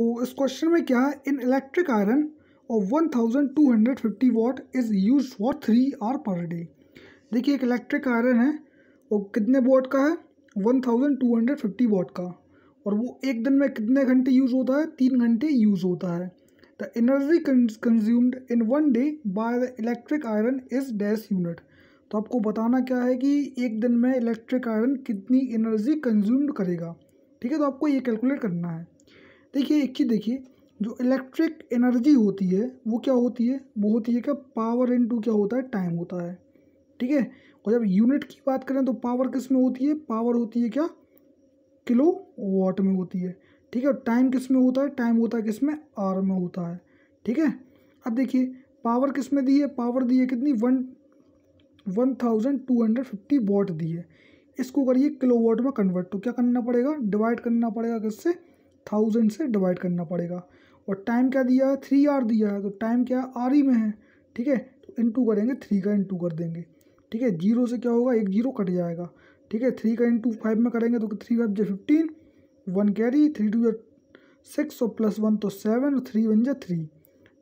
तो इस क्वेश्चन में क्या है an electric iron hundred 1250 watt is use for three hour per day देखिए एक इलेक्ट्रिक आयरन है वो कितने वॉट का है 1250 वॉट का और वो एक दिन में कितने घंटे यूज़ होता है तीन घंटे यूज़ होता है the energy consumed in one day by the electric iron is dash unit तो आपको बताना क्या है कि एक दिन में इलेक्ट्रिक आयरन कितनी एनर्जी कंज्यूम्ड करेगा ठीक है तो आपको ये कैलकुलेट करना है देखिए एक चीज़ देखिए जो इलेक्ट्रिक एनर्जी होती है वो क्या होती है वो होती है क्या पावर इनटू क्या होता है टाइम होता है ठीक है और जब यूनिट की बात करें तो पावर किस में होती है पावर होती है क्या किलो वाट में होती है ठीक है टाइम किस में होता है टाइम होता है किस में आर में होता है ठीक है अब देखिए पावर किस में दी है पावर दी है कितनी one one thousand two hundred fifty watt दी है इसको करिए किलो वाट में कन्वर्ट तो क्या करना पड़ेगा डिवाइड करना पड़ेगा किससे थाउजेंड से डिवाइड करना पड़ेगा और टाइम क्या दिया है थ्री आर दिया है तो टाइम क्या है आर ही में है ठीक है तो इंटू करेंगे थ्री का इंटू कर देंगे ठीक है जीरो से क्या होगा एक जीरो कट जाएगा ठीक है थ्री का इंटू फाइव में करेंगे तो थ्री फाइव जो fifteen one carry three two जो सिक्स और प्लस वन तो सेवन और थ्री वन जो थ्री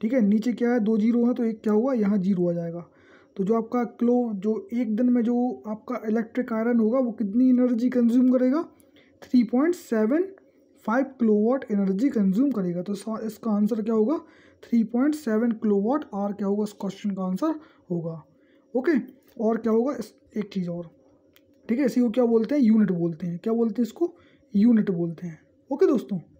ठीक है नीचे क्या है दो जीरो हैं तो एक क्या हुआ यहाँ जीरो आ जाएगा तो जो आपका क्लो जो एक दिन में जो आपका इलेक्ट्रिक आयरन होगा वो कितनी एनर्जी कंज्यूम करेगा three point seven five kilowatt energy consume करेगा तो इसका आंसर क्या होगा three point seven kilowatt hour क्या होगा इस क्वेश्चन का आंसर होगा ओके और क्या होगा इस एक चीज़ और ठीक है इसी को क्या बोलते हैं यूनिट बोलते हैं क्या बोलते हैं इसको यूनिट बोलते हैं ओके दोस्तों